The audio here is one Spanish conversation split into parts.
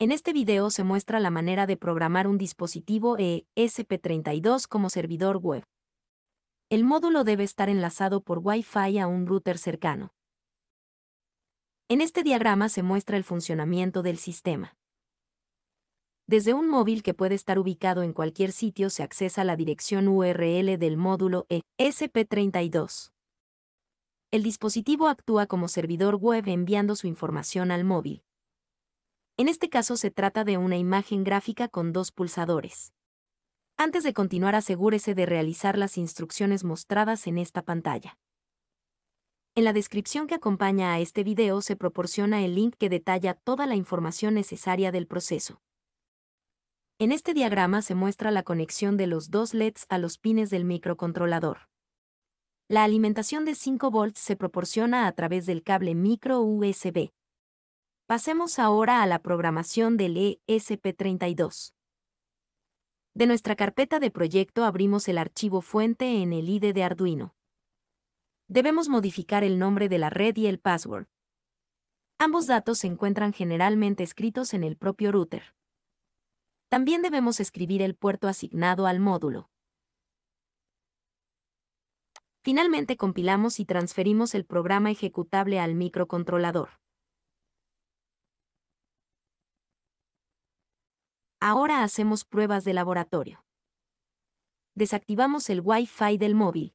En este video se muestra la manera de programar un dispositivo ESP32 eh, como servidor web. El módulo debe estar enlazado por Wi-Fi a un router cercano. En este diagrama se muestra el funcionamiento del sistema. Desde un móvil que puede estar ubicado en cualquier sitio se accesa la dirección URL del módulo ESP32. Eh, el dispositivo actúa como servidor web enviando su información al móvil. En este caso se trata de una imagen gráfica con dos pulsadores. Antes de continuar asegúrese de realizar las instrucciones mostradas en esta pantalla. En la descripción que acompaña a este video se proporciona el link que detalla toda la información necesaria del proceso. En este diagrama se muestra la conexión de los dos LEDs a los pines del microcontrolador. La alimentación de 5 volts se proporciona a través del cable micro USB. Pasemos ahora a la programación del ESP32. De nuestra carpeta de proyecto abrimos el archivo fuente en el IDE de Arduino. Debemos modificar el nombre de la red y el password. Ambos datos se encuentran generalmente escritos en el propio router. También debemos escribir el puerto asignado al módulo. Finalmente compilamos y transferimos el programa ejecutable al microcontrolador. Ahora hacemos pruebas de laboratorio. Desactivamos el Wi-Fi del móvil.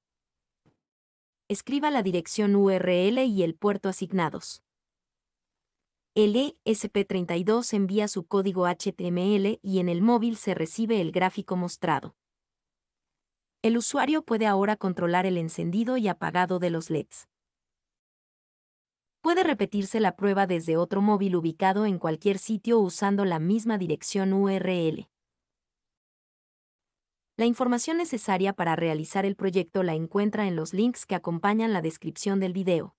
Escriba la dirección URL y el puerto asignados. El ESP32 envía su código HTML y en el móvil se recibe el gráfico mostrado. El usuario puede ahora controlar el encendido y apagado de los LEDs puede repetirse la prueba desde otro móvil ubicado en cualquier sitio usando la misma dirección URL. La información necesaria para realizar el proyecto la encuentra en los links que acompañan la descripción del video.